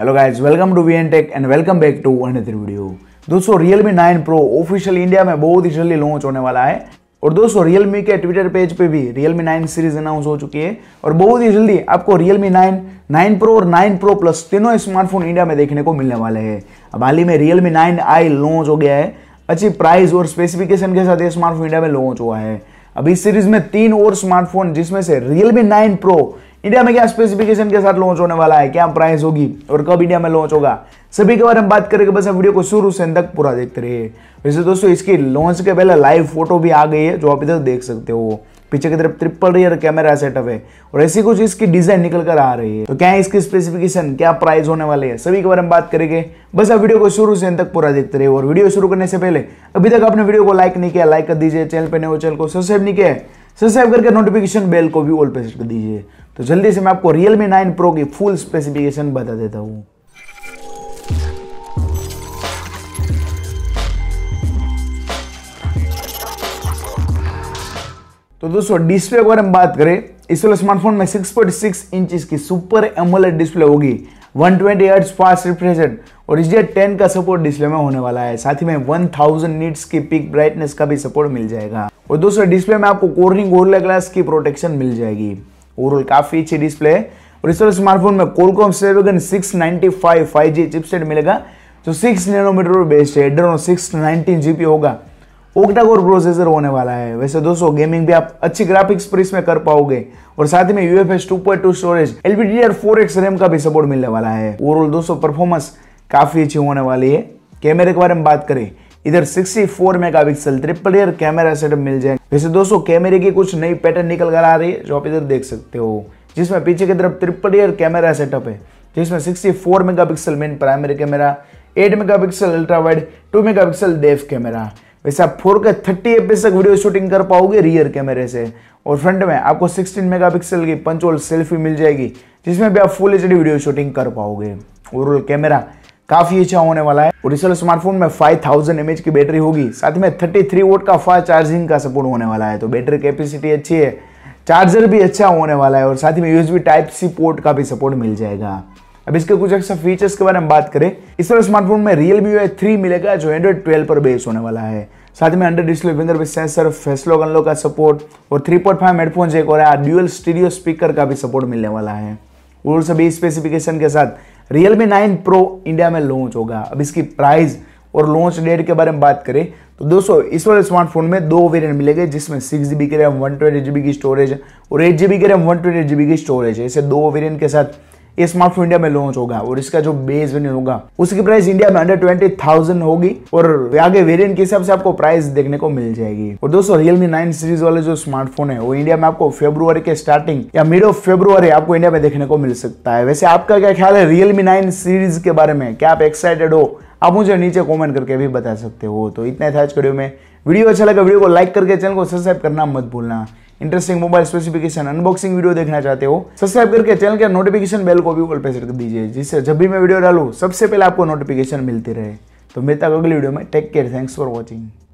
hello guys welcome to V N tech and welcome back to another video दोस्तों Realme nine pro official India में बहुत ही जल्दी launch होने वाला है और दोस्तों Realme के ट्विटर पेज पे भी Realme नाइन सीरीज अनाउंस हो चुकी है और बहुत ही जल्दी आपको Realme नाइन नाइन प्रो और नाइन प्रो प्लस तीनों स्मार्टफोन इंडिया में देखने को मिलने वाले हैं अब हाल ही में Realme 9i लॉन्च हो गया है अच्छी प्राइस और स्पेसिफिकेशन के साथ ये स्मार्टफोन इंडिया में लॉन्च हुआ है अब इस सीरीज में तीन और स्मार्टफोन जिसमें से रियलमी नाइन प्रो इंडिया में क्या स्पेसिफिकेशन के साथ लॉन्च होने वाला है क्या प्राइस होगी और कब इंडिया में लॉन्च होगा सभी के बारे में बात करेंगे बस वीडियो को शुरू से तक पूरा देखते रहिए वैसे दोस्तों इसकी लॉन्च के पहले लाइव फोटो भी आ गई है जो आप इधर देख सकते हो पीछे की तरफ ट्रिपल रियर कैमरा सेटअप है और ऐसी कुछ इसकी डिजाइन निकल कर आ रही है तो क्या है इसकी स्पेसिफिकेशन क्या प्राइस होने वाले हैं सभी के बारे में बात करेंगे बस आप वीडियो को शुरू से तक पूरा देखते रहे और वीडियो शुरू करने से पहले अभी तक आपने वीडियो को लाइक नहीं किया लाइक कर दीजिए चैनल पर नहीं हो चैनल को सब्सक्राइब नहीं किया सब्सक्राइब करके नोटिफिकेशन बेल को भी ऑल पे सेट कर दीजिए तो जल्दी से मैं आपको Realme 9 Pro की फुल स्पेसिफिकेशन बता देता हूँ तो दोस्तों डिस्प्ले के बारे में बात करें इस वाले स्मार्टफोन में 6.6 इंच की सुपर एमोलेड डिस्प्ले होगी 120 ट्वेंटी एट्स फास्ट रिफ्रेश और इसलिए 10 का सपोर्ट डिस्प्ले में होने वाला है साथ ही में 1000 नीट्स की पिक ब्राइटनेस का भी सपोर्ट मिल जाएगा और दूसरे डिस्प्ले में आपको कोरिंग गोरला ग्लास की प्रोटेक्शन मिल जाएगी ओवरऑल काफ़ी अच्छी डिस्प्ले है और इस स्मार्टफोन में कोलकॉम स्नैपड्रैगन 695 5G चिपसेट मिलेगा जो 6 नैनोमीटर पर बेस्ड है एड्रेनो 619 जीबी होगा ओक्टा कोर प्रोसेसर होने वाला है वैसे दोस्तों गेमिंग भी आप अच्छी ग्राफिक्स पर इसमें कर पाओगे और साथ ही में UFS 2.2 storage four X RAM का भी सपोर्ट मिलने वाला है ओवरऑल दोस्तों परफॉर्मेंस काफ़ी अच्छी होने वाली है कैमरे के बारे में बात करें इधर 64 megapixel triple air camera setup मिल जाएगा वैसे दोस्तों कैमरे की कुछ नई पैटर्न निकल कर आ रही है जो आप इधर देख सकते हो जिसमें पीछे की तरफ ट्रिपल एयर कैमरा सेटअप है जिसमें 64 megapixel main primary camera 8 megapixel ultra wide 2 megapixel depth camera वैसे आप फोर के थर्टी एफ तक वीडियो शूटिंग कर पाओगे रियर कैमरे से और फ्रंट में आपको 16 मेगापिक्सल की पंचोल सेल्फी मिल जाएगी जिसमें भी आप फुल एच वीडियो शूटिंग कर पाओगे ओवरऑल कैमरा काफी अच्छा होने वाला है ओरिसल स्मार्टफोन में 5000 एमएच की बैटरी होगी साथ में 33 थ्री वोट का फास्ट चार्जिंग का सपोर्ट होने वाला है तो बैटरी कैपेसिटी अच्छी है चार्जर भी अच्छा होने वाला है और साथ में यूएसबी टाइप सी पोर्ट का भी सपोर्ट मिल जाएगा अब इसके कुछ एक्स्ट्रा फीचर्स के बारे में बात करें इस वाले स्मार्टफोन में रियल मी यू थ्री मिलेगा जो एंड्रॉइड ट्वेल्व पर बेस होने वाला है साथ में under display finger sensor face lock unlock का सपोर्ट और three point five headphone jack और रहा है ड्यूअल स्टीरियो स्पीकर का भी सपोर्ट मिलने वाला है और सभी स्पेसिफिकेशन के साथ रियलमी नाइन प्रो इंडिया में लॉन्च होगा अब इसकी प्राइस और लॉन्च डेट के बारे में बात करें तो दोस्तों इस वाले स्मार्टफोन में दो वेरिएंट मिलेंगे जिसमें सिक्स जीबी के रैम वन ट्वेंटी जीबी की स्टोरेज और एट जीबी के रैम वन ट्वेंटी जीबी की स्टोरेज है इसे दो वेरिएंट के साथ ये स्मार्टफोन इंडिया में लॉन्च होगा और इसका जो बेस वेरियंट होगा उसकी प्राइस इंडिया में अंडर ट्वेंटी थाउजेंड होगी और आगे वेरियंट के हिसाब से आपको प्राइस देखने को मिल जाएगी और दोस्तों रियलमी नाइन सीरीज वाले जो स्मार्टफोन है वो इंडिया में आपको फेब्रुवरी के स्टार्टिंग या मिड ऑफ फेब्रुवरी आपको इंडिया में देखने को मिल सकता है वैसे आपका क्या ख्याल है रियलमी नाइन सीरीज के बारे में क्या आप एक्साइटेड हो आप मुझे नीचे कमेंट करके भी बता सकते हो तो इतना था आज वीडियो में वीडियो अच्छा लगा वीडियो को लाइक करके चैनल को सब्सक्राइब करना मत भूलना interesting mobile specification unboxing video देखना चाहते हो सब्सक्राइब करके चैनल के नोटिफिकेशन बेल को भी ऑल पे सेट कर दीजिए जिससे जब भी मैं वीडियो डालू सबसे पहले आपको नोटिफिकेशन मिलती रहे तो मेरे तक अगली वीडियो में take care thanks for watching